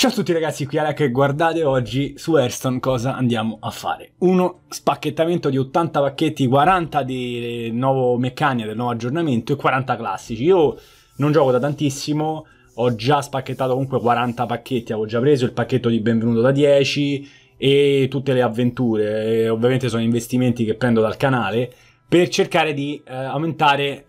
Ciao a tutti ragazzi, qui Alec e guardate oggi su Airstone cosa andiamo a fare. Uno spacchettamento di 80 pacchetti, 40 del nuovo meccanico, del nuovo aggiornamento e 40 classici. Io non gioco da tantissimo, ho già spacchettato comunque 40 pacchetti, avevo già preso il pacchetto di benvenuto da 10 e tutte le avventure, e ovviamente sono investimenti che prendo dal canale per cercare di eh, aumentare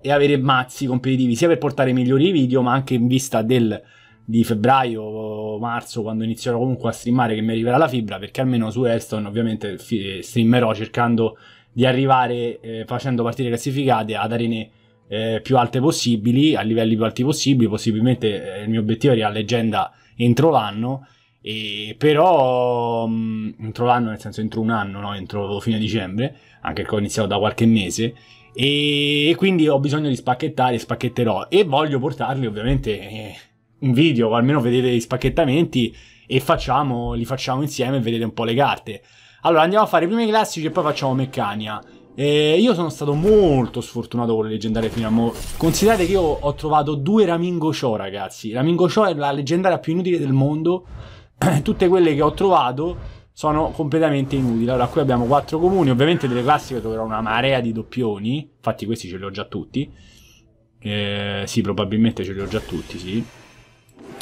e avere mazzi competitivi sia per portare migliori video ma anche in vista del di febbraio o marzo, quando inizierò comunque a streamare, che mi arriverà la fibra, perché almeno su Elston ovviamente eh, streamerò cercando di arrivare eh, facendo partite classificate ad arene eh, più alte possibili, a livelli più alti possibili, possibilmente eh, il mio obiettivo è arrivare a leggenda entro l'anno, e però mh, mm, entro l'anno, nel senso entro un anno, no? entro fine dicembre, anche perché ho iniziato da qualche mese, e, e quindi ho bisogno di spacchettare, spacchetterò e voglio portarli ovviamente eh, un video o almeno vedete gli spacchettamenti e facciamo, li facciamo insieme e vedete un po' le carte. Allora andiamo a fare i primi classici e poi facciamo Meccania. E io sono stato molto sfortunato con le leggendarie fino a mo. Considerate che io ho trovato due Ramingo Show, ragazzi. Ramingo Show è la leggendaria più inutile del mondo. Tutte quelle che ho trovato sono completamente inutili. Allora, qui abbiamo quattro comuni. Ovviamente delle classiche troverò una marea di doppioni. Infatti, questi ce li ho già tutti. Eh, sì, probabilmente ce li ho già tutti, sì.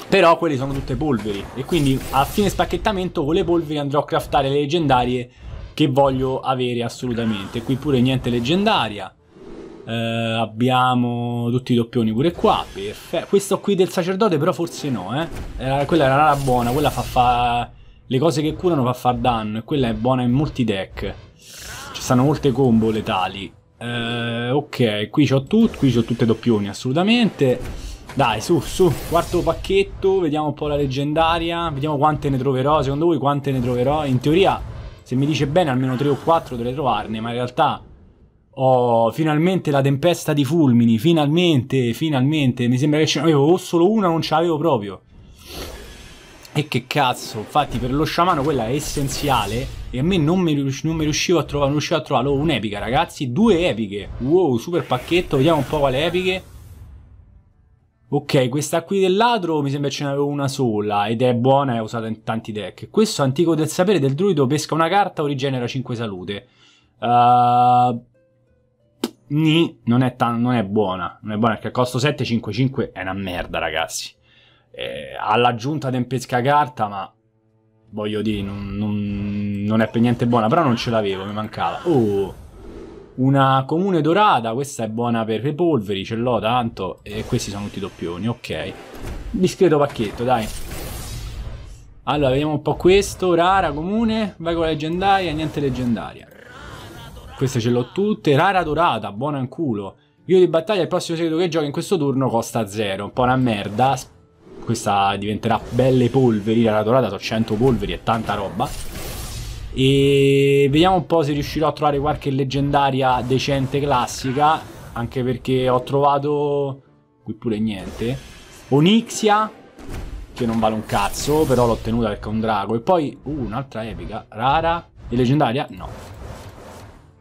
Però quelle sono tutte polveri e quindi a fine spacchettamento con le polveri andrò a craftare le leggendarie che voglio avere assolutamente. Qui pure niente leggendaria. Eh, abbiamo tutti i doppioni pure qua, perfetto. Questo qui del sacerdote però forse no, eh. Era, eh, quella era una buona, quella fa fa... Le cose che curano fa far danno e quella è buona in molti deck. Ci stanno molte combo letali. Eh, ok, qui ho tutto, qui ho tutte doppioni assolutamente. Dai, su, su, quarto pacchetto, vediamo un po' la leggendaria, vediamo quante ne troverò, secondo voi quante ne troverò? In teoria, se mi dice bene, almeno tre o quattro dovrei trovarne, ma in realtà ho finalmente la tempesta di fulmini, finalmente, finalmente, mi sembra che ce n'avevo o solo una non ce l'avevo proprio. E che cazzo, infatti per lo sciamano quella è essenziale e a me non, mi, non mi riuscivo a trovare, non riuscivo a trovarlo, oh, un'epica ragazzi, due epiche, wow, super pacchetto, vediamo un po' quale epiche. Ok, questa qui del ladro mi sembra ce n'avevo una sola ed è buona e usata in tanti deck. Questo antico del sapere del druido pesca una carta o rigenera 5 salute. Uh, ni, non è, tan, non è buona. Non è buona perché a costo 7, 5, 5 è una merda, ragazzi. Eh, ha l'aggiunta tempesca carta, ma voglio dire, non, non, non è per niente buona. Però non ce l'avevo, mi mancava. Oh. Una comune dorata, questa è buona per le polveri, ce l'ho tanto. E questi sono tutti doppioni, ok. Discreto pacchetto, dai. Allora, vediamo un po' questo. Rara, comune, vai con la leggendaria, niente leggendaria. Queste ce l'ho tutte. Rara dorata, buona in culo. Io di battaglia, il prossimo segreto che giochi in questo turno costa 0. Un po' una merda. Questa diventerà belle polveri. Rara dorata, ho 100 polveri e tanta roba. E vediamo un po' se riuscirò a trovare qualche leggendaria decente classica. Anche perché ho trovato. Qui pure niente. Onixia. Che non vale un cazzo. Però l'ho tenuta perché è un drago. E poi. Uh, un'altra epica. Rara. E leggendaria? No.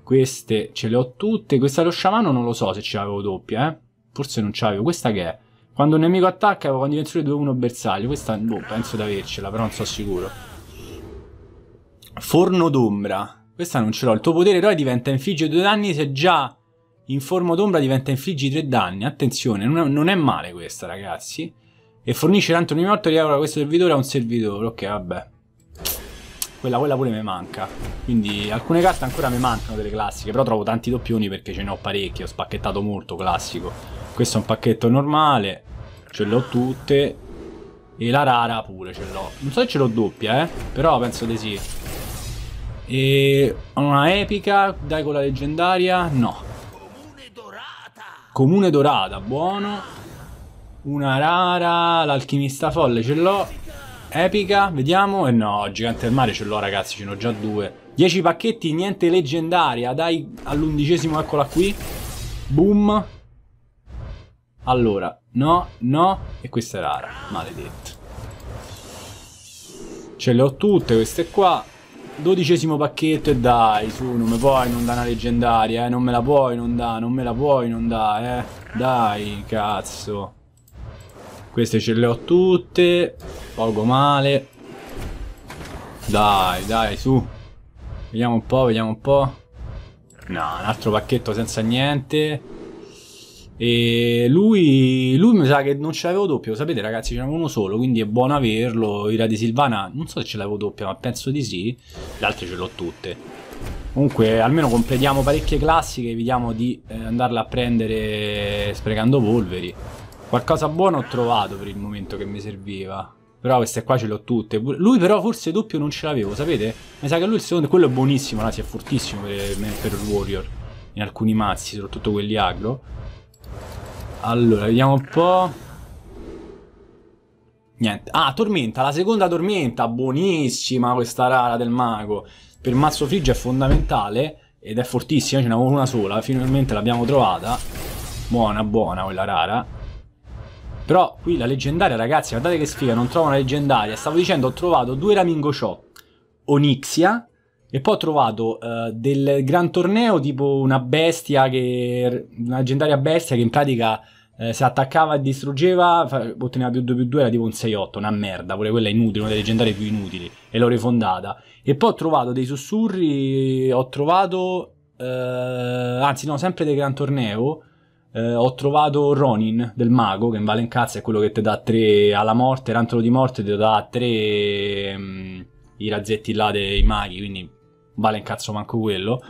Queste ce le ho tutte. Questa dello sciamano non lo so se ce l'avevo doppia, eh. Forse non ce l'avevo. Questa che è? Quando un nemico attacca, con dimensione 2-1 bersaglio. Questa, boh, penso di avercela, però non sono sicuro. Forno d'ombra. Questa non ce l'ho. Il tuo potere eroe diventa infligge due danni se già in forma d'ombra diventa infliggi tre danni. Attenzione, non è, male questa, ragazzi. E fornisce tanto ogni volta che questo servitore a un servitore. Ok, vabbè. Quella, quella pure mi manca. Quindi alcune carte ancora mi mancano delle classiche. Però trovo tanti doppioni perché ce ne ho parecchi. Ho spacchettato molto classico. Questo è un pacchetto normale. Ce l'ho tutte. E la rara pure ce l'ho. Non so se ce l'ho doppia, eh. Però penso di sì. E una epica, dai con la leggendaria? No. Comune dorata. Comune dorata, buono. Una rara, l'alchimista folle ce l'ho. Epica, vediamo. E eh no, gigante del mare ce l'ho ragazzi, ce ne ho già due. 10 pacchetti, niente leggendaria. Dai all'undicesimo, eccola qui. Boom. Allora, no, no. E questa è rara, maledetta. Ce le ho tutte queste qua. Dodicesimo pacchetto e dai, su, non me puoi non dare una leggendaria, eh. Non me la puoi non dare, non me la puoi non dare, eh. Dai, cazzo. Queste ce le ho tutte. Poco male. Dai, dai, su. Vediamo un po', vediamo un po'. No, un altro pacchetto senza niente. E lui, lui mi sa che non ce l'avevo doppio, sapete ragazzi, ce n'avevo uno solo, quindi è buono averlo. Ira di Silvana, non so se ce l'avevo doppia, ma penso di sì. Le altre ce l'ho tutte. Comunque, almeno completiamo parecchie classiche, evitiamo di eh, andarla a prendere sprecando polveri. Qualcosa buono ho trovato per il momento che mi serviva. Però queste qua ce le ho tutte. Lui però forse doppio non ce l'avevo, sapete? Mi sa che lui il secondo, quello è buonissimo, anzi, è fortissimo per, per Warrior. In alcuni mazzi, soprattutto quelli agro. Allora, vediamo un po'. Niente. Ah, tormenta, la seconda tormenta, buonissima questa rara del mago. Per mazzo frigge è fondamentale ed è fortissima, ce n'avevo una sola, finalmente l'abbiamo trovata. Buona, buona quella rara. Però qui la leggendaria, ragazzi, guardate che sfiga, non trovo una leggendaria. Stavo dicendo, ho trovato due Ramingo Ciò. Onixia e poi ho trovato uh, del gran torneo tipo una bestia, che, una leggendaria bestia che in pratica eh, se attaccava e distruggeva, fa, otteneva più 2 più 2, era tipo un 6-8, una merda, pure quella inutile, una delle leggendarie più inutili, e l'ho rifondata. E poi ho trovato dei sussurri, ho trovato, eh, anzi no, sempre del Gran Torneo, eh, ho trovato Ronin, del mago, che in vale in cazzo è quello che ti dà 3 alla morte, l'antolo di morte ti dà 3 mm, i razzetti là dei maghi, quindi vale un cazzo manco quello.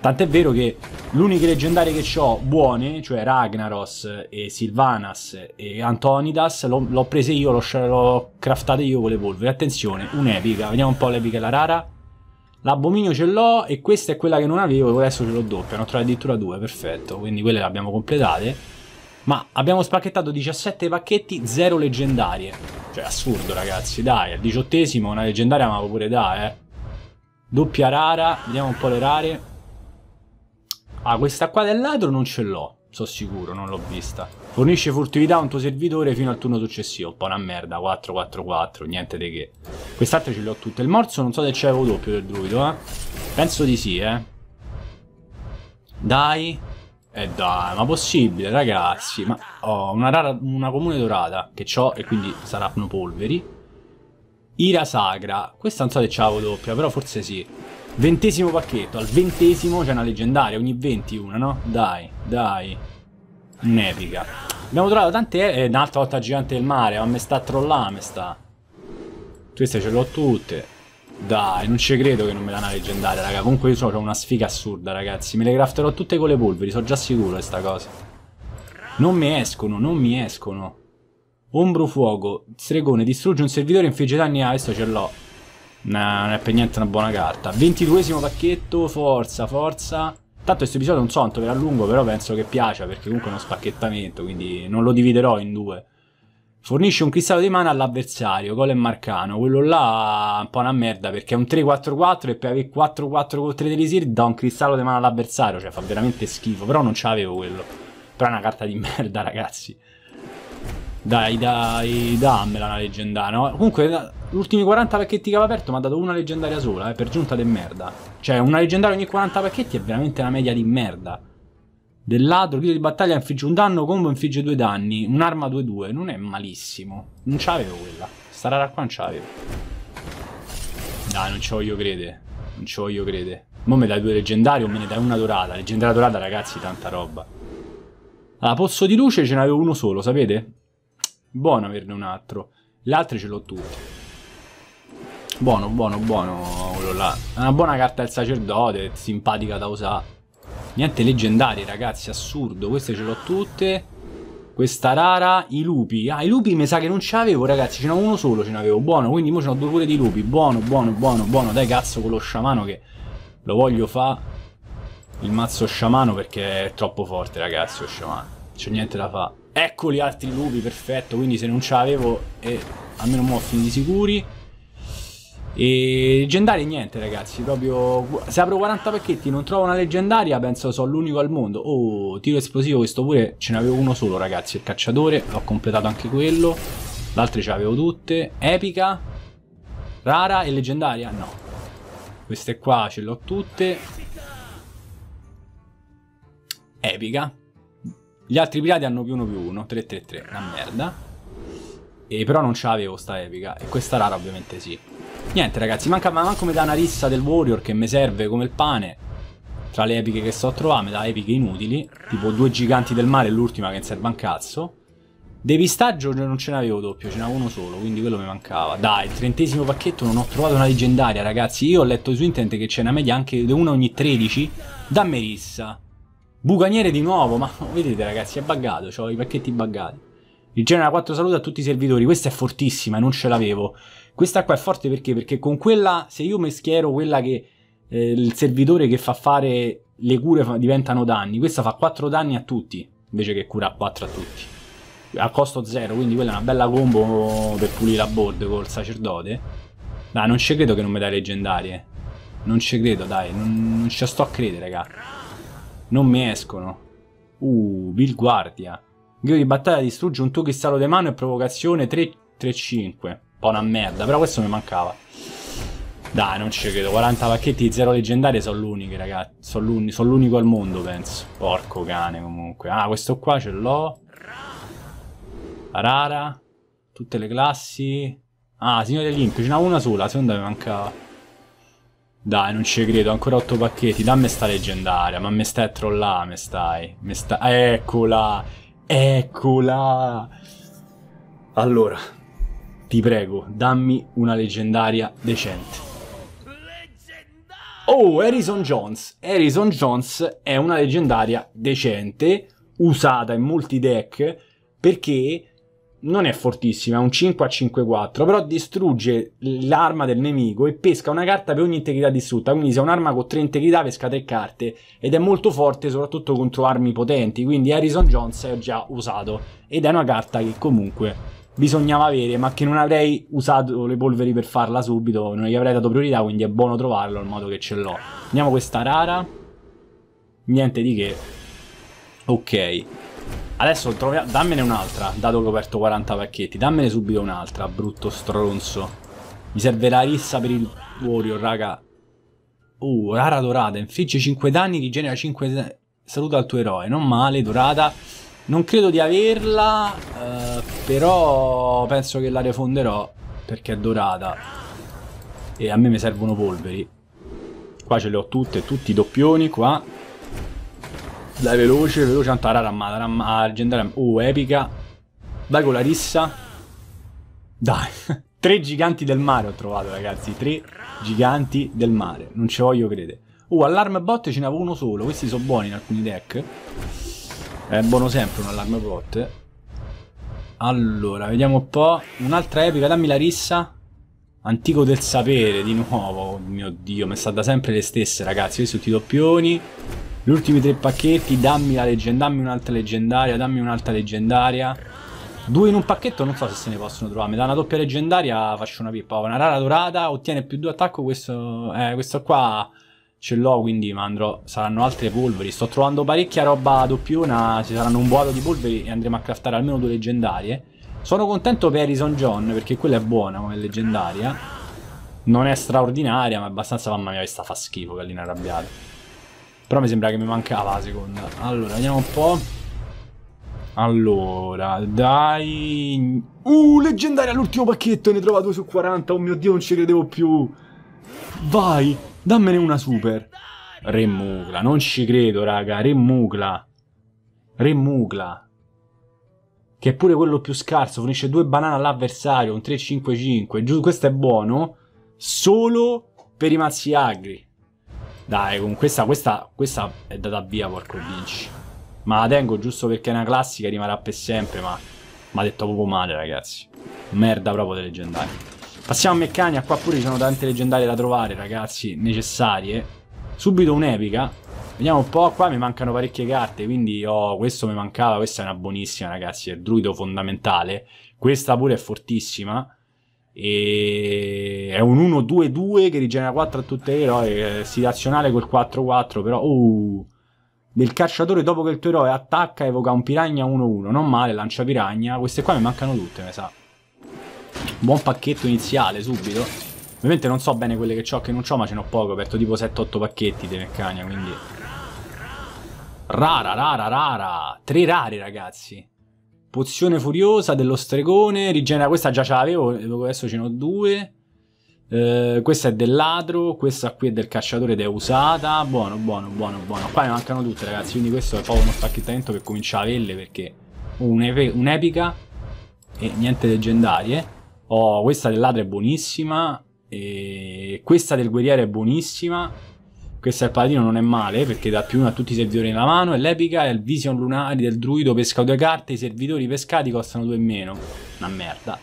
Tant'è vero che l'uniche leggendarie che ho buone, cioè Ragnaros e Silvanas e Antonidas, l'ho prese io, l'ho craftate io con le polvere. Attenzione, un'epica, vediamo un po' l'epica e la rara. L'abominio ce l'ho e questa è quella che non avevo, adesso ce l'ho doppia, ne ho trovate addirittura due, perfetto, quindi quelle le abbiamo completate. Ma abbiamo spacchettato 17 pacchetti, 0 leggendarie. Cioè, assurdo ragazzi, dai, al diciottesimo una leggendaria ma pure da, eh. Doppia rara, vediamo un po' le rare. Ah, questa qua del ladro non ce l'ho, sono sicuro, non l'ho vista. Fornisce furtività a un tuo servitore fino al turno successivo. Un po' una merda, 4-4-4, niente di che. Quest'altra ce l'ho tutte. Il morso non so se c'avevo doppio del druido, eh. Penso di sì, eh. Dai. eh dai, ma possibile, ragazzi? Ma ho oh, una, rara, una comune dorata che ho e quindi saranno polveri. Ira Sagra. Questa non so se c'è la doppia, però forse sì. Ventesimo pacchetto. Al ventesimo c'è una leggendaria. Ogni 20 una, no? Dai, dai. Un'epica. Abbiamo trovato tante... Eh, un'altra volta gigante del mare. Ma me sta trollando, me sta. Queste ce le ho tutte. Dai, non ci credo che non me la una leggendaria, raga. Comunque io so, sono una sfiga assurda, ragazzi. Me le crafterò tutte con le polveri, sono già sicuro di sta cosa. Non mi escono, non mi escono. Ombro fuoco, stregone, distrugge un servitore, infligge danni a... Ah, adesso ce l'ho. Nah, non è per niente una buona carta. 22 pacchetto, forza, forza. Tanto questo episodio non so quanto verrà lungo, però penso che piaccia, perché comunque è uno spacchettamento, quindi non lo dividerò in due. Fornisce un cristallo di mana all'avversario, golem e marcano. Quello là è un po' una merda, perché è un 3-4-4 e per avere 4-4 con 3 delisir da un cristallo di mana all'avversario, cioè fa veramente schifo, però non ce l'avevo quello. Però è una carta di merda, ragazzi. Dai, dai, dammela una leggendaria. No? Comunque, ultimi 40 pacchetti che avevo aperto mi ha dato una leggendaria sola, eh, per giunta del merda. Cioè, una leggendaria ogni 40 pacchetti è veramente una media di merda. Del ladro, grido di battaglia infligge un danno, combo infligge due danni, un'arma 2-2, non è malissimo. Non ce l'avevo quella. Sta rara qua non ce l'avevo. Dai, non ci voglio credere. Non ci voglio credere. Mo me dai due leggendari o me ne dai una dorata. Leggendaria dorata, ragazzi, tanta roba. Allora, pozzo di luce ce n'avevo uno solo, sapete? Buono averne un altro. L'altro ce l'ho tutto. Buono, buono, buono quello là. Una buona carta del sacerdote, simpatica da usare. Niente leggendari, ragazzi, assurdo. Queste ce l'ho tutte. Questa rara, i lupi. Ah, i lupi mi sa che non ce l'avevo, ragazzi. Ce n'avevo uno solo, ce n'avevo. Buono, quindi mo ce n'ho due pure di lupi. Buono, buono, buono, buono. Dai, cazzo, con lo sciamano che lo voglio fa. Il mazzo sciamano perché è troppo forte, ragazzi, lo sciamano. C'è niente da fare. Ecco gli altri lupi, perfetto, quindi se non ce l'avevo, eh, almeno mo' fin di sicuri. E leggendari niente ragazzi, proprio se apro 40 pacchetti non trovo una leggendaria, penso sono l'unico al mondo. Oh, tiro esplosivo questo pure, ce n'avevo uno solo ragazzi, il cacciatore, l'ho completato anche quello. Le altre ce l'avevo tutte, epica, rara e leggendaria, no. Queste qua ce le ho tutte. Epica, gli altri pirati hanno più uno più uno 3 3 3, una merda. E però non ce l'avevo sta epica, e questa rara ovviamente sì. Niente ragazzi, manca, manco mi una rissa del Warrior che mi serve come il pane. Tra le epiche che sto trovando, mi dà epiche inutili, tipo due giganti del mare e l'ultima che ne serve un cazzo. Depistaggio non ce n'avevo doppio, ce n'avevo uno solo, quindi quello mi mancava. Dai, il trentesimo pacchetto non ho trovato una leggendaria, ragazzi. Io ho letto su internet che c'è una media anche di una ogni 13. Dammi rissa. Bucaniere di nuovo, ma vedete ragazzi, è buggato, ho i pacchetti buggati. Rigenera 4 salute a tutti i servitori, questa è fortissima e non ce l'avevo. Questa qua è forte perché? Perché con quella, se io meschiero quella che eh, il servitore che fa fare le cure fa, diventano danni, questa fa 4 danni a tutti, invece che cura 4 a tutti. A costo 0, quindi quella è una bella combo per pulire la board col sacerdote. Dai, non ci credo che non mi dai leggendarie. Non ci credo, dai, non, non ci sto a credere, ragazzi. Non mi escono. Uh, Vil Guardia. Grillo di battaglia distrugge un tuo cristallo di mano e provocazione 3-5. po' una merda, però questo mi mancava. Dai, non ci credo. 40 pacchetti di zero leggendari sono l'unico, ragazzi. Sono l'unico al mondo, penso. Porco cane, comunque. Ah, questo qua ce l'ho. Rara. Tutte le classi. Ah, Signore dell'Olimpio. Ce n'ha una sola, secondo me mancava. Dai, non ci credo, ancora 8 pacchetti. Dammi sta leggendaria, ma me stai a trollare, me stai. Me sta... Eccola! Eccola! Allora, ti prego, dammi una leggendaria decente. Oh, Harrison Jones. Harrison Jones è una leggendaria decente, usata in molti deck, perché non è fortissima, è un 5 a 5-4, però distrugge l'arma del nemico e pesca una carta per ogni integrità distrutta, quindi se è un'arma con 3 integrità pesca 3 carte ed è molto forte soprattutto contro armi potenti, quindi Harrison Jones è già usato ed è una carta che comunque bisognava avere, ma che non avrei usato le polveri per farla subito, non gli avrei dato priorità, quindi è buono trovarlo il modo che ce l'ho. Andiamo questa rara. Niente di che. Ok. Adesso troviamo... Dammene un'altra, dato che ho aperto 40 pacchetti. Dammene subito un'altra, brutto stronzo. Mi serve la rissa per il warrior, raga. Uh, rara dorata. Infligge 5 danni, rigenera 5... Saluta al tuo eroe. Non male, dorata. Non credo di averla, eh, però penso che la refonderò perché è dorata. E a me mi servono polveri. Qua ce le ho tutte, tutti i doppioni qua. Dai veloce, veloce, tanto a rara, ma rara, ah, leggendaria. Oh, uh, epica. Dai con la rissa. Dai. Tre giganti del mare ho trovato, ragazzi. Tre giganti del mare. Non ci voglio credere. Uh, allarme bot ce n'avevo uno solo. Questi sono buoni in alcuni deck. È eh, buono sempre un allarme bot. Allora, vediamo un po'. Un'altra epica, dammi la rissa. Antico del sapere, di nuovo. Oh mio Dio, mi sta da sempre le stesse, ragazzi. Questi sono i doppioni. Gli ultimi tre pacchetti, dammi la leggenda, dammi un'altra leggendaria, dammi un'altra leggendaria. Due in un pacchetto non so se se ne possono trovare. Mi dà una doppia leggendaria, faccio una pippa. Una rara dorata, ottiene più due attacco. Questo, eh, questo qua ce l'ho, quindi mandrò. Saranno altre polveri. Sto trovando parecchia roba doppiona. Ci saranno un boato di polveri e andremo a craftare almeno due leggendarie. Sono contento per Harrison John perché quella è buona come leggendaria. Non è straordinaria, ma abbastanza. Mamma mia, questa fa schifo, gallina arrabbiata. Però mi sembra che mi mancava la seconda. Allora, vediamo un po'. Allora, dai... Uh, leggendaria all'ultimo pacchetto, ne trova 2 su 40. Oh mio Dio, non ci credevo più. Vai, dammene una super. Re non ci credo, raga. Re Mugla. Che è pure quello più scarso. Fornisce due banane all'avversario, un 3-5-5. Questo è buono solo per i mazzi agri. Dai, con questa, questa, questa è data via, porco vinci. Ma la tengo giusto perché è una classica, e rimarrà per sempre, ma... Ma ha detto proprio male, ragazzi. Merda proprio delle leggendarie. Passiamo a Meccania, qua pure ci sono tante leggendarie da trovare, ragazzi, necessarie. Subito un'epica. Vediamo un po', qua mi mancano parecchie carte, quindi oh, questo mi mancava, questa è una buonissima, ragazzi, è il druido fondamentale. Questa pure è fortissima. E è un 1-2-2 che rigenera 4 a tutti gli eroi, situazionale col 4-4, però... Uh, del cacciatore dopo che il tuo eroe attacca evoca un piragna 1-1, non male, lancia piragna, queste qua mi mancano tutte, mi sa. Buon pacchetto iniziale, subito. Ovviamente non so bene quelle che ho, che non ho, ma ce n'ho poco, ho aperto tipo 7-8 pacchetti di meccania, quindi... Rara, rara, rara! Tre rari, ragazzi! Pozione furiosa dello stregone, rigenera, questa già ce l'avevo, adesso ce ne ho due. Eh, questa è del ladro, questa qui è del cacciatore ed è usata. Buono, buono, buono, buono. Qua ne mancano tutte ragazzi, quindi questo è proprio uno spacchettamento che comincia a avelle perché un'epica e niente leggendarie. Oh, questa del ladro è buonissima. E questa del guerriere è buonissima. Questa del paladino non è male eh, perché dà più uno a tutti i servitori nella mano. E l'epica è il vision lunare del druido pesca due carte. I servitori pescati costano due in meno. Una merda.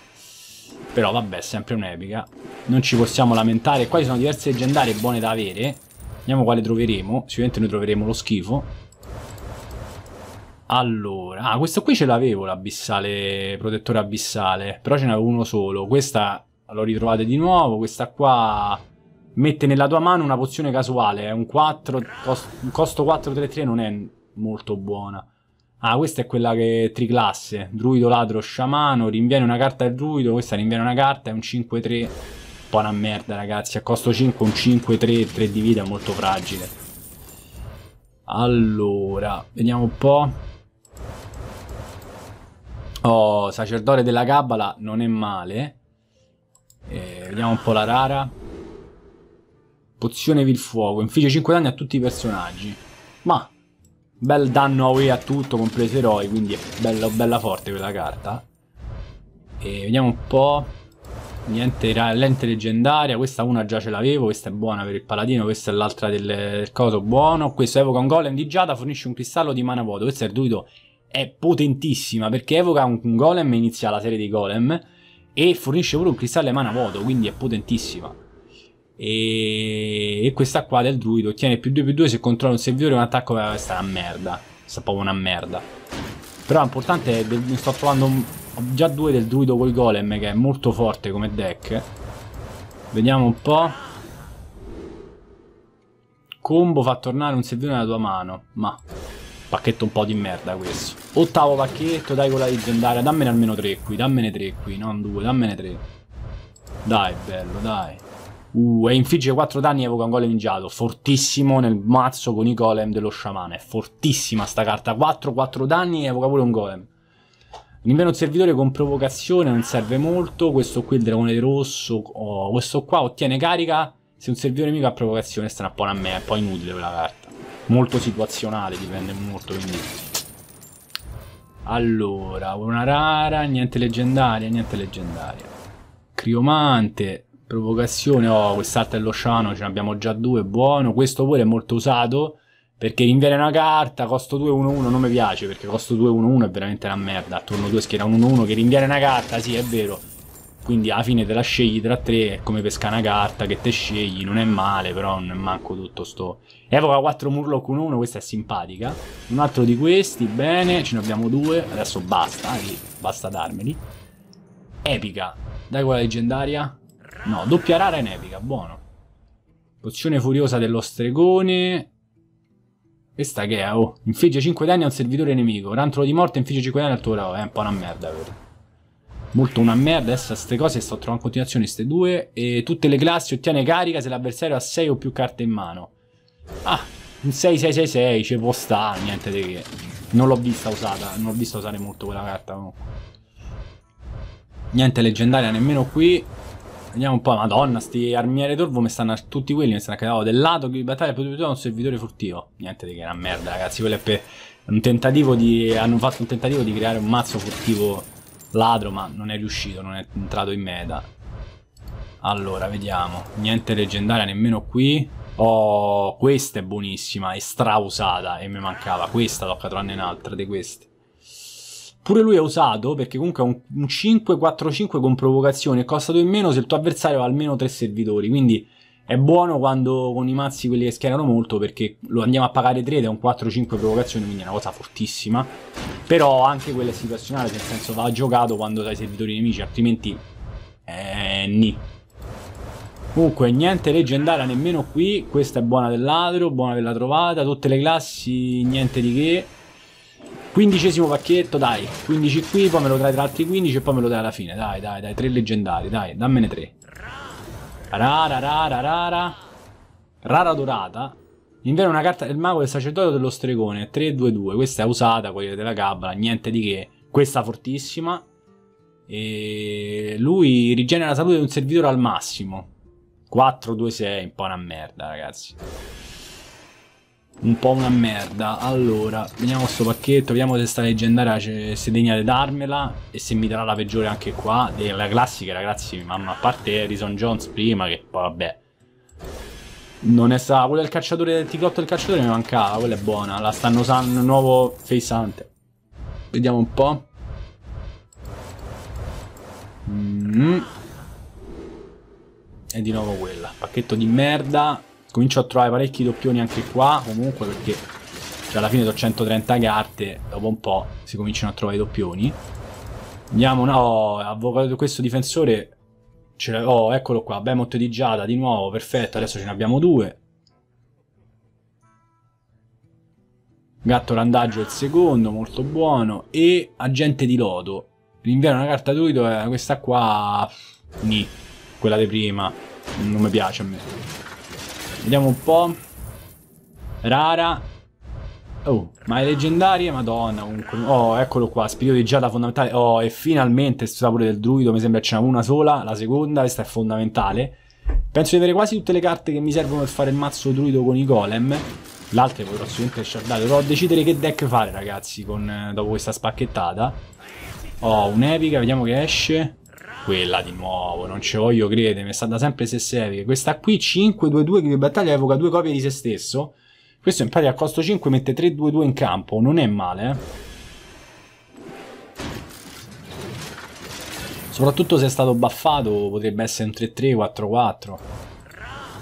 Però vabbè, è sempre un'epica. Non ci possiamo lamentare. Qua ci sono diverse leggendarie buone da avere. Vediamo quale troveremo. Sicuramente noi troveremo lo schifo. Allora, ah, questo qui ce l'avevo l'abissale, protettore abissale, però ce n'avevo uno solo. Questa l'ho ritrovata di nuovo, questa qua mette nella tua mano una pozione casuale, è un 4, cost, costo 4 3 3 non è molto buona. Ah, questa è quella che è triclasse, druido, ladro, sciamano, rinviene una carta al druido, questa rinviene una carta, è un 5-3, un po' una merda ragazzi, a costo 5 un 5-3, 3 di vita è molto fragile. Allora, vediamo un po'. Oh, sacerdote della Cabala non è male. Eh, vediamo un po' la rara. Pozione vil fuoco, infligge 5 danni a tutti i personaggi. Ma, bel danno away a tutto, compreso eroi, quindi è bella, bella forte quella carta. E vediamo un po'. Niente lente leggendaria, questa una già ce l'avevo, questa è buona per il paladino, questa è l'altra del coso buono. Questo evoca un golem di giada, fornisce un cristallo di mana vuoto. Questo è il è potentissima perché evoca un, un golem, inizia la serie dei golem e fornisce pure un cristallo di mana vuoto, quindi è potentissima. E, e questa qua del druido ottiene più 2 più 2 se controlla un servitore un attacco questa eh, è una merda sta proprio una merda però l'importante è eh, del, sto trovando un, già due del druido col golem che è molto forte come deck vediamo un po' combo fa tornare un servitore nella tua mano ma pacchetto un po' di merda questo ottavo pacchetto dai con la leggendaria dammene almeno 3 qui dammene 3 qui non 2 dammene 3 dai bello dai Uh, e infligge 4 danni e evoca un golem ninjato. Fortissimo nel mazzo con i golem dello sciamano. fortissima sta carta. 4, 4 danni e evoca pure un golem. un servitore con provocazione non serve molto. Questo qui il dragone rosso. Oh, questo qua ottiene carica. Se un servitore nemico ha provocazione, strappone a me. È poi inutile quella carta. Molto situazionale, dipende molto. Quindi. Allora, una rara, niente leggendaria, niente leggendaria. Criomante, provocazione, oh, quest'altro è l'Oceano, ce ne abbiamo già due, buono. Questo pure è molto usato perché rinviene una carta, costo 2-1-1, non mi piace perché costo 2-1-1 è veramente una merda. A turno 2 schiera 1-1 che rinviene una carta, sì è vero. Quindi alla fine te la scegli tra tre, è come pesca una carta che te scegli, non è male però non è manco tutto sto... Evoca 4 Murloc 1-1, questa è simpatica. Un altro di questi, bene, ce ne abbiamo due, adesso basta, eh, basta darmeli. Epica, dai quella leggendaria, No, doppia rara in epica, buono. Pozione furiosa dello stregone. E Questa che è, oh. Infligge 5 danni a un servitore nemico. Rantolo di morte infligge 5 danni al tuo rao. È un po' una merda, vero? Molto una merda. Adesso queste cose sto trovando in continuazione queste due. E tutte le classi ottiene carica se l'avversario ha 6 o più carte in mano. Ah, un 6666 ci può stare, niente di che. Non l'ho vista usata, non l'ho vista usare molto quella carta comunque. Oh. Niente leggendaria nemmeno qui. Vediamo un po', madonna, sti armiere d'orvo mi stanno tutti quelli, mi stanno a cagando oh, del lato di battaglia per un servitore furtivo. Niente di che è una merda, ragazzi, quello è per un tentativo di hanno fatto un tentativo di creare un mazzo furtivo ladro, ma non è riuscito, non è entrato in meta. Allora, vediamo. Niente leggendaria nemmeno qui. Oh, questa è buonissima, è strausata e mi mancava. Questa tocca tranne un'altra di queste. Pure lui è usato perché comunque è un, un 5-4-5 con provocazione. Costa 2 in meno se il tuo avversario ha almeno 3 servitori. Quindi è buono quando con i mazzi quelli che schierano molto perché lo andiamo a pagare 3 ed è un 4-5 provocazione. Quindi è una cosa fortissima. Però anche quella è situazionale, nel senso va giocato quando dai servitori nemici, altrimenti... Eh, ni. Comunque, niente leggendaria nemmeno qui. Questa è buona del ladro, buona della trovata. Tutte le classi, niente di che. Quindicesimo pacchetto, dai. 15 qui, poi me lo dai tra altri 15 e poi me lo dai alla fine. Dai, dai, dai. Tre leggendari, dai. Dammene tre. Rara, rara, rara. Rara dorata. Invero una carta del mago del sacerdote dello stregone. 3-2-2. Questa è usata, quella della cabala. Niente di che. Questa fortissima. E lui rigenera la salute di un servitore al massimo. 4-2-6. Un po' una merda, ragazzi un po' una merda. Allora, vediamo questo pacchetto, vediamo se sta leggendaria, se è degna di darmela e se mi darà la peggiore anche qua. La classica, ragazzi, mamma, a parte Harrison Jones prima, che poi vabbè. Non è stata, quella del cacciatore del T8 del cacciatore mi mancava, quella è buona, la stanno usando, nuovo Face Hunter. Vediamo un po'. Mm. E di nuovo quella, pacchetto di merda, comincio a trovare parecchi doppioni anche qua comunque perché cioè alla fine ho 130 carte dopo un po' si cominciano a trovare i doppioni andiamo no oh, avvocato questo difensore oh eccolo qua Behemoth di Giada di nuovo perfetto adesso ce ne abbiamo due Gatto Randaggio è il secondo, molto buono. E Agente di Lodo. Rinviare una carta druido è eh, questa qua... Ni. Quella di prima. Non mi piace a me. Vediamo un po'. Rara. Oh, ma è leggendaria? Madonna. Comunque. Oh, eccolo qua. Spirito di giada fondamentale. Oh, e finalmente questo sapore del druido. Mi sembra ce n'è una sola. La seconda, questa è fondamentale. Penso di avere quasi tutte le carte che mi servono per fare il mazzo druido con i golem. L'altra potrò assolutamente sciardare. Dovrò decidere che deck fare, ragazzi, con, eh, dopo questa spacchettata. Oh, un'epica. Vediamo che esce quella di nuovo, non ci voglio credere, mi sta da sempre se serie. Questa qui 5-2-2 che di battaglia evoca due copie di se stesso. Questo in pari a costo 5 mette 3-2-2 in campo, non è male. Eh? Soprattutto se è stato buffato potrebbe essere un 3-3-4-4.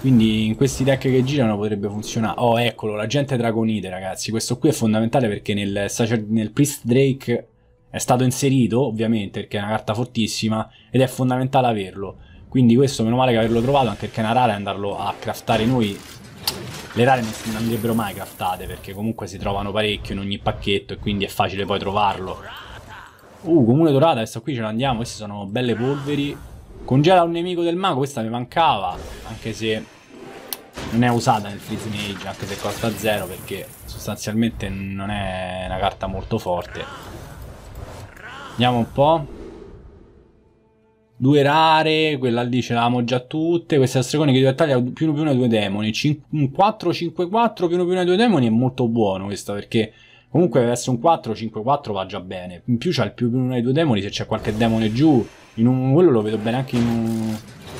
Quindi in questi deck che girano potrebbe funzionare. Oh, eccolo, l'agente Dragonite, ragazzi. Questo qui è fondamentale perché nel, nel Priest Drake è stato inserito, ovviamente, perché è una carta fortissima ed è fondamentale averlo. Quindi questo meno male che averlo trovato, anche perché è una rara andarlo a craftare noi. Le rare non, andrebbero mai craftate, perché comunque si trovano parecchio in ogni pacchetto e quindi è facile poi trovarlo. Uh, comune dorata, adesso qui ce ne andiamo, queste sono belle polveri. Congela un nemico del mago, questa mi mancava, anche se non è usata nel Freeze Mage, anche se costa 0, perché sostanzialmente non è una carta molto forte. Vediamo un po'. Due rare, quella lì ce l'avamo già tutte. Questa stregone che taglia più 1 più 1 due demoni. un 4-5-4 più 1 più 1 due demoni è molto buono questa perché comunque deve essere un 4-5-4 va già bene. In più c'ha il più 1 più 1 due demoni se c'è qualche demone giù. In un, quello lo vedo bene anche in un,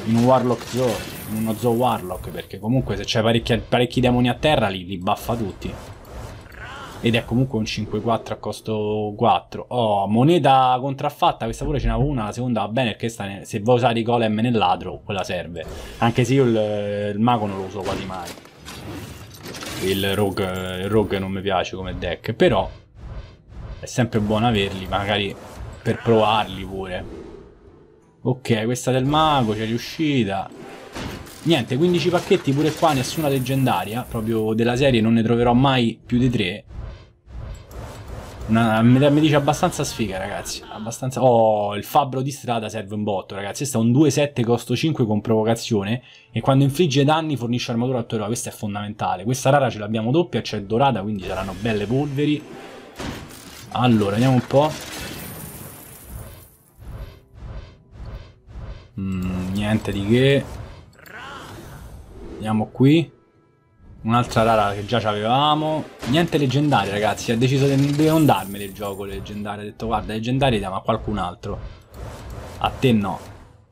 in un Warlock Zoo, in uno Zoo Warlock perché comunque se c'è parecchi, parecchi demoni a terra li, li baffa tutti ed è comunque un 5-4 a costo 4. Oh, moneta contraffatta, questa pure ce n'avevo una, la seconda va bene perché ne... se vuoi usare i golem nel ladro, quella serve. Anche se io il, il mago non lo uso quasi mai. Il rogue, il rogue non mi piace come deck, però è sempre buono averli, magari per provarli pure. Ok, questa del mago c'è riuscita. Niente, 15 pacchetti pure qua, nessuna leggendaria, proprio della serie non ne troverò mai più di 3. Una, mi dice abbastanza sfiga, ragazzi. Abbastanza... Oh, il fabbro di strada serve un botto, ragazzi. Questo è un 2-7 costo 5 con provocazione. E quando infligge danni fornisce armatura a Torova. Questo è fondamentale. Questa rara ce l'abbiamo doppia, c'è cioè dorata, quindi saranno belle polveri. Allora, vediamo un po'. Mm, niente di che. Andiamo qui. Un'altra rara che già avevamo. Niente leggendaria, ragazzi. Ha deciso di non darmele il gioco leggendario. Ha detto, guarda, leggendaria dà, ma qualcun altro. A te no.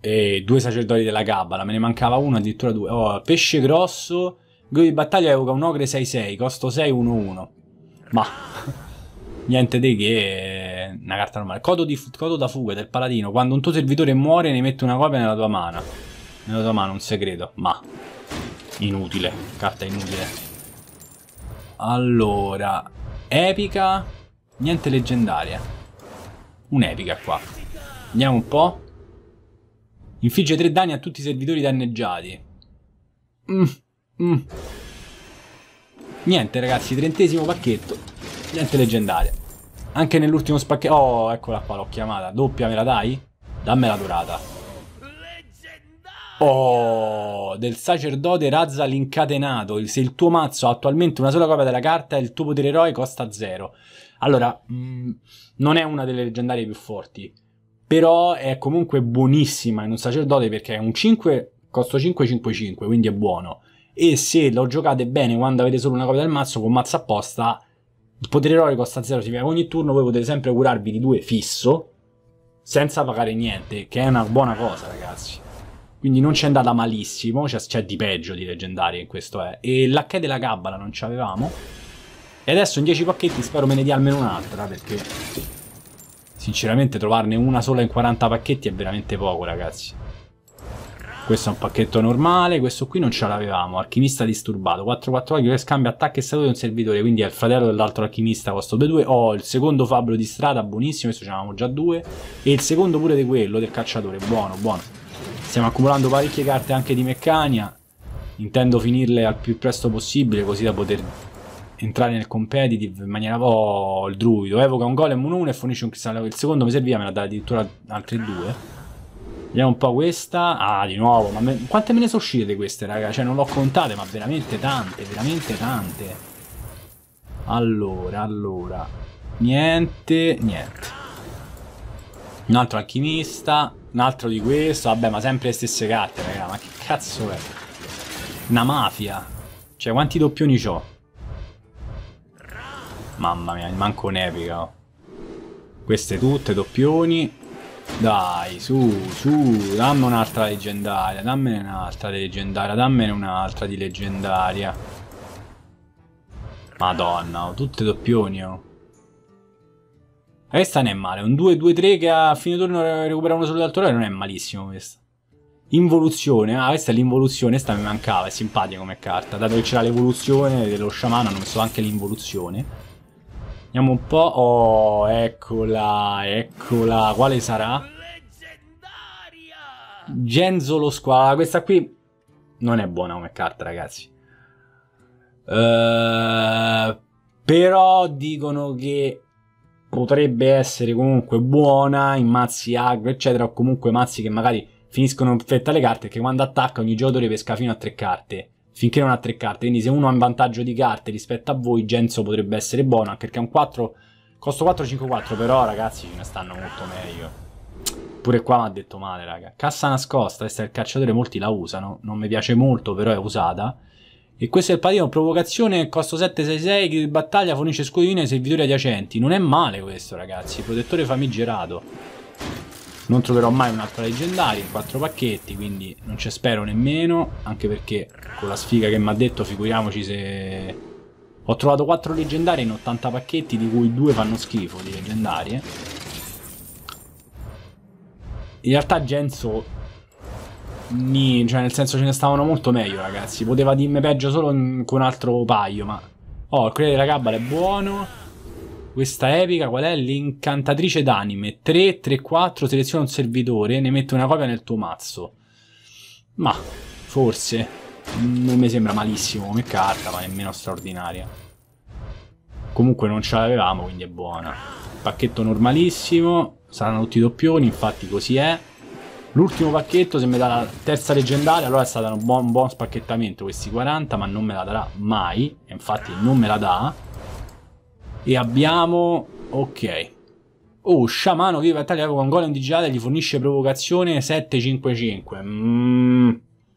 E due sacerdoti della Gabbala. Me ne mancava uno, addirittura due. Oh, pesce grosso. Gru di battaglia evoca un ogre 6-6. Costo 6-1-1. Ma... niente di che una carta normale. Codo, di, codo, da fuga del paladino. Quando un tuo servitore muore, ne metti una copia nella tua mano. Nella tua mano, un segreto. Ma Inutile, carta inutile. Allora, epica, niente leggendaria. Un'epica qua. Andiamo un po'. Infligge tre danni a tutti i servitori danneggiati. Mm, mm. Niente ragazzi, trentesimo pacchetto. Niente leggendaria. Anche nell'ultimo spacchetto... Oh, eccola qua, l'ho chiamata. Doppia me la dai? Dammela dorata. Oh, del sacerdote Razza l'incatenato. Se il tuo mazzo ha attualmente una sola copia della carta, il tuo potere eroe costa zero. Allora, mh, mm, non è una delle leggendarie più forti, però è comunque buonissima in un sacerdote perché è un 5, costo 5, 5, 5, quindi è buono. E se lo giocate bene quando avete solo una copia del mazzo con mazzo apposta, il potere eroe costa zero. significa che ogni turno voi potete sempre curarvi di due fisso, senza pagare niente, che è una buona cosa, ragazzi. Quindi non c'è andata malissimo, c'è, cioè, di peggio di leggendarie in questo è. Eh. E l'acche della gabbala non ci avevamo. E adesso in 10 pacchetti spero me ne dia almeno un'altra, perché sinceramente trovarne una sola in 40 pacchetti è veramente poco, ragazzi. Questo è un pacchetto normale, questo qui non ce l'avevamo, alchimista disturbato, 4-4 occhio scambio scambia e salute di un servitore, quindi è il fratello dell'altro alchimista, costo 2-2, ho oh, il secondo fabbro di strada, buonissimo, questo ce l'avevamo già due, e il secondo pure di quello, del cacciatore, buono, buono. Stiamo accumulando parecchie carte anche di Meccania. Intendo finirle al più presto possibile così da poter entrare nel competitive in maniera... Oh, il druido. Evoca un golem 1-1 e fornisce un cristallo. Il secondo mi serviva, me la dà addirittura altre due. Vediamo un po' questa. Ah, di nuovo. Ma me... quante me ne sono uscite queste, raga? Cioè, non l'ho contate, ma veramente tante, veramente tante. Allora, allora. Niente, niente. Un altro alchimista un altro di questo, vabbè, ma sempre le stesse carte, raga, ma che cazzo è? Una mafia. Cioè, quanti doppioni ho? Mamma mia, manco un'epica. Oh. Queste tutte, doppioni. Dai, su, su, dammi un'altra leggendaria, dammene un'altra leggendaria, dammene un'altra di leggendaria. Madonna, ho oh, tutte doppioni, oh. Questa eh, non è male, un 2-2-3 che a fine turno recupera uno solo dal torneo non è malissimo questa. Involuzione, ah questa è l'involuzione, questa mi mancava, è simpatica come carta. Dato che c'era l'evoluzione dello sciamano hanno messo anche l'involuzione. Vediamo un po', oh eccola, eccola, quale sarà? Genzolo Squadra, ah, questa qui non è buona come carta ragazzi. Uh, però dicono che potrebbe essere comunque buona in mazzi agro, eccetera, o comunque mazzi che magari finiscono in fretta le carte, perché quando attacca ogni giocatore pesca fino a tre carte, finché non ha tre carte. Quindi se uno ha un vantaggio di carte rispetto a voi, Genso potrebbe essere buona, anche perché è un 4... Costo 4-5-4, però ragazzi ce ne stanno molto meglio. Pure qua mi ha detto male, raga. Cassa nascosta, questa è il cacciatore, molti la usano. Non mi piace molto, però è usata. E questo è il padino, provocazione, costo 766, che battaglia, fornisce scudi divini ai servitori adiacenti. Non è male questo, ragazzi. Protettore famigerato. Non troverò mai un'altra leggendaria in quattro pacchetti, quindi non ci spero nemmeno, anche perché con la sfiga che mi ha detto, figuriamoci se... Ho trovato quattro leggendarie in 80 pacchetti, di cui due fanno schifo di leggendarie. Eh. In realtà Genso nì, cioè nel senso ce ne stavano molto meglio ragazzi, poteva dirmi peggio solo con un altro paio, ma... Oh, il Corriere della Cabala è buono, questa epica qual è? L'incantatrice d'anime, 3, 3, 4, seleziona un servitore, ne mette una copia nel tuo mazzo. Ma, forse, non mi sembra malissimo come carta, ma nemmeno straordinaria. Comunque non ce l'avevamo, quindi è buona. Pacchetto normalissimo, saranno tutti doppioni, infatti così è. L'ultimo pacchetto, se mi dà la terza leggendaria, allora è stato un buon, un buon spacchettamento questi 40, ma non me la darà mai. E Infatti non me la dà. E abbiamo... Ok. Oh, sciamano viva Italia con golem di gelata gli fornisce provocazione 755. Mmm,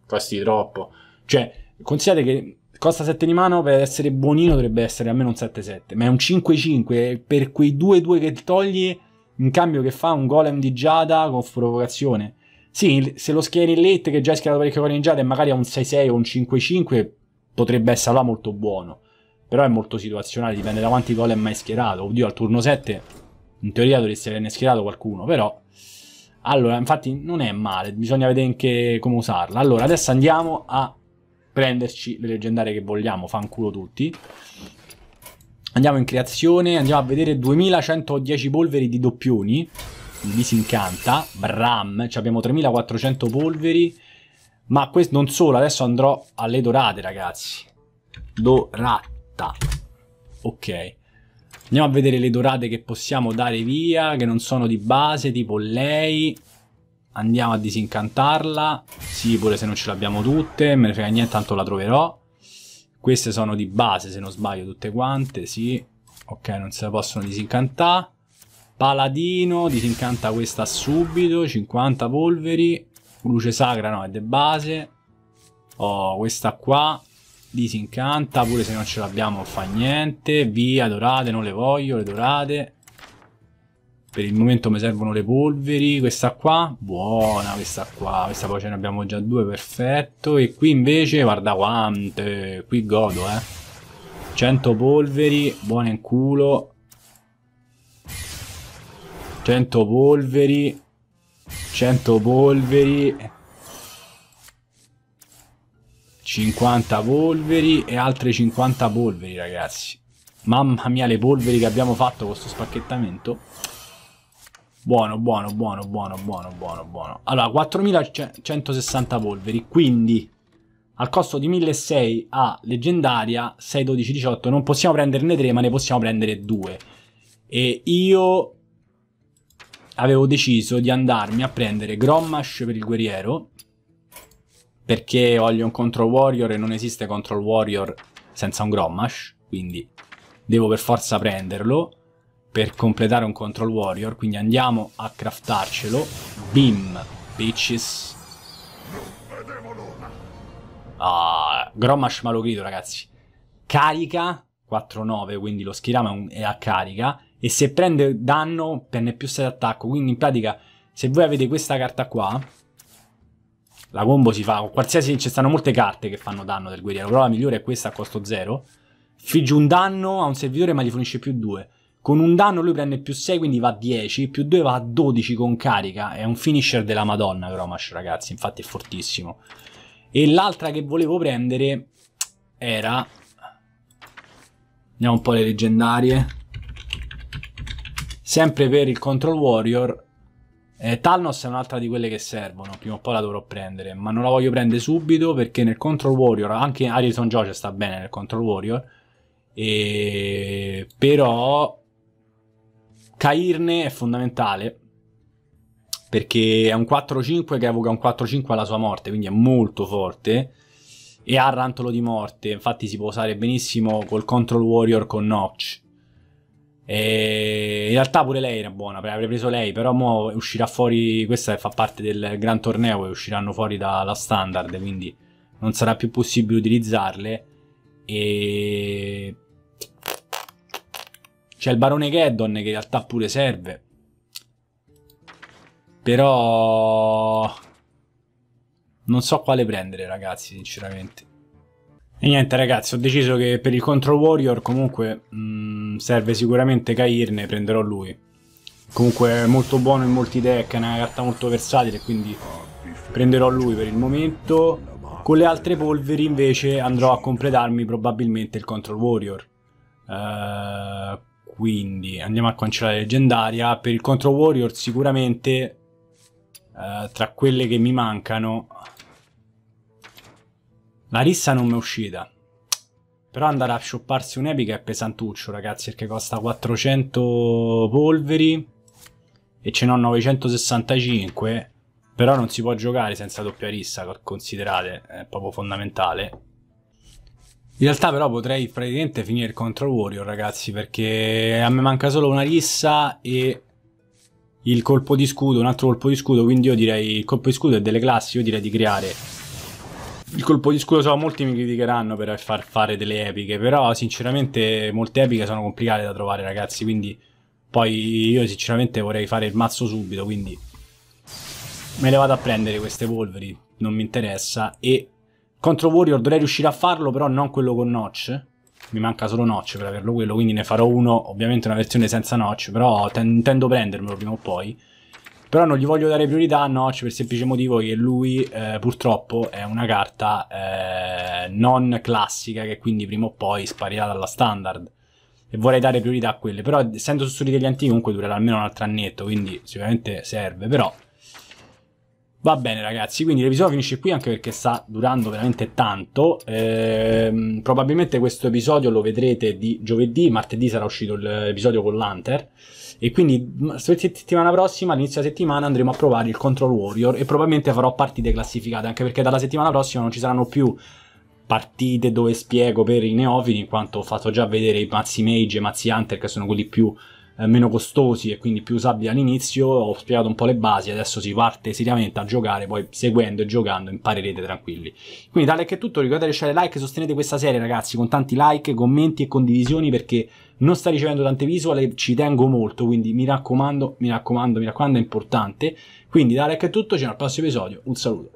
costi troppo. Cioè, considerate che costa 7 di mano, per essere buonino dovrebbe essere almeno un 7-7, ma è un 5-5 per quei 2-2 che togli, in cambio che fa un golem di giada con provocazione. Sì, se lo schieri in late che già è schierato parecchio con Ninjada e magari ha un 6-6 o un 5-5 potrebbe essere là molto buono. Però è molto situazionale, dipende da quanti gol è mai schierato. Oddio, al turno 7 in teoria dovresti averne schierato qualcuno, però... Allora, infatti non è male, bisogna vedere anche come usarla. Allora, adesso andiamo a prenderci le leggendarie che vogliamo, fanculo tutti. Andiamo in creazione, andiamo a vedere 2110 polveri di doppioni mi si incanta. Bram, abbiamo 3400 polveri. Ma questo non solo, adesso andrò alle dorate, ragazzi. Dorata. Ok. Andiamo a vedere le dorate che possiamo dare via, che non sono di base, tipo lei. Andiamo a disincantarla. Sì, pure se non ce l'abbiamo tutte, me ne frega niente, tanto la troverò. Queste sono di base, se non sbaglio, tutte quante, sì. Ok, non se la possono disincantare. Paladino, disincanta questa subito, 50 polveri, luce sacra no, è de base. Oh, questa qua disincanta, pure se non ce l'abbiamo fa niente. Via, dorate, non le voglio, le dorate. Per il momento mi servono le polveri, questa qua, buona questa qua, questa poi ce ne abbiamo già due, perfetto. E qui invece, guarda quante, qui godo eh. 100 polveri, buone in culo, 100 polveri. 100 polveri. 50 polveri e altre 50 polveri, ragazzi. Mamma mia, le polveri che abbiamo fatto con questo spacchettamento. Buono, buono, buono, buono, buono, buono, buono. Allora, 4160 polveri, quindi al costo di 1600 a leggendaria 6, 12, 18 non possiamo prenderne 3 ma ne possiamo prendere 2 e io avevo deciso di andarmi a prendere Grommash per il guerriero, perché voglio un Control Warrior e non esiste Control Warrior senza un Grommash, quindi devo per forza prenderlo per completare un Control Warrior, quindi andiamo a craftarcelo. Bim, bitches. Ah, Grommash ma ragazzi. Carica, 4-9, quindi lo schirama è a carica e se prende danno prende più 6 d'attacco. Quindi in pratica se voi avete questa carta qua, la combo si fa con qualsiasi... Ci stanno molte carte che fanno danno del guerriero, però la migliore è questa a costo 0. Figge un danno a un servitore ma gli fornisce più 2. Con un danno lui prende più 6, quindi va a 10, più 2 va a 12 con carica. È un finisher della Madonna Gromash, ragazzi, infatti è fortissimo. E l'altra che volevo prendere era... Andiamo un po' le leggendarie. Sempre per il Control Warrior. Eh, Talnos è un'altra di quelle che servono, prima o poi la dovrò prendere, ma non la voglio prendere subito perché nel Control Warrior, anche Harrison George sta bene nel Control Warrior, e... però Cairne è fondamentale perché è un 4-5 che evoca un 4-5 alla sua morte, quindi è molto forte e ha rantolo di morte, infatti si può usare benissimo col Control Warrior con Notch e in realtà pure lei era buona, avrei preso lei, però mo uscirà fuori, questa fa parte del gran torneo e usciranno fuori dalla standard, quindi non sarà più possibile utilizzarle. E... C'è il barone Geddon che in realtà pure serve. Però... Non so quale prendere ragazzi, sinceramente. E niente ragazzi, ho deciso che per il Control warrior comunque mh, mm, serve sicuramente Kairne, prenderò lui. Comunque è molto buono in molti deck, è una carta molto versatile, quindi prenderò lui per il momento. Con le altre polveri invece andrò a completarmi probabilmente il Control Warrior. Uh, quindi andiamo a cancellare leggendaria. Per il Control Warrior sicuramente uh, tra quelle che mi mancano la rissa non mi è uscita. Però andare a shopparsi un'epica è pesantuccio, ragazzi, perché costa 400 polveri e ce n'ho 965. Però non si può giocare senza doppia rissa, considerate, è proprio fondamentale. In realtà però potrei praticamente finire il Control Warrior, ragazzi, perché a me manca solo una rissa e il colpo di scudo, un altro colpo di scudo, quindi io direi il colpo di scudo è delle classi, io direi di creare il colpo di scudo so, molti mi criticheranno per far fare delle epiche, però sinceramente molte epiche sono complicate da trovare, ragazzi, quindi poi io sinceramente vorrei fare il mazzo subito, quindi me le vado a prendere queste polveri, non mi interessa e contro Warrior dovrei riuscire a farlo, però non quello con Notch. Mi manca solo Notch per averlo quello, quindi ne farò uno, ovviamente una versione senza Notch, però intendo prendermelo prima o poi però non gli voglio dare priorità a Notch per il semplice motivo che lui eh, purtroppo è una carta eh, non classica che quindi prima o poi sparirà dalla standard e vorrei dare priorità a quelle però essendo su studi degli antichi comunque durerà almeno un altro annetto quindi sicuramente serve però Va bene ragazzi, quindi l'episodio finisce qui anche perché sta durando veramente tanto. Eh, probabilmente questo episodio lo vedrete di giovedì, martedì sarà uscito l'episodio con l'Hunter. E quindi settimana prossima, all'inizio della settimana, andremo a provare il Control Warrior e probabilmente farò partite classificate, anche perché dalla settimana prossima non ci saranno più partite dove spiego per i neofiti, in quanto ho fatto già vedere i mazzi mage e mazzi hunter, che sono quelli più eh, meno costosi e quindi più usabili all'inizio. Ho spiegato un po' le basi, adesso si parte seriamente a giocare, poi seguendo e giocando imparerete tranquilli. Quindi tale che è tutto, ricordate di lasciare like, sostenete questa serie ragazzi con tanti like, commenti e condivisioni perché non sta ricevendo tante visual e ci tengo molto, quindi mi raccomando, mi raccomando, mi raccomando, è importante. Quindi da like è tutto, ci vediamo al prossimo episodio, un saluto.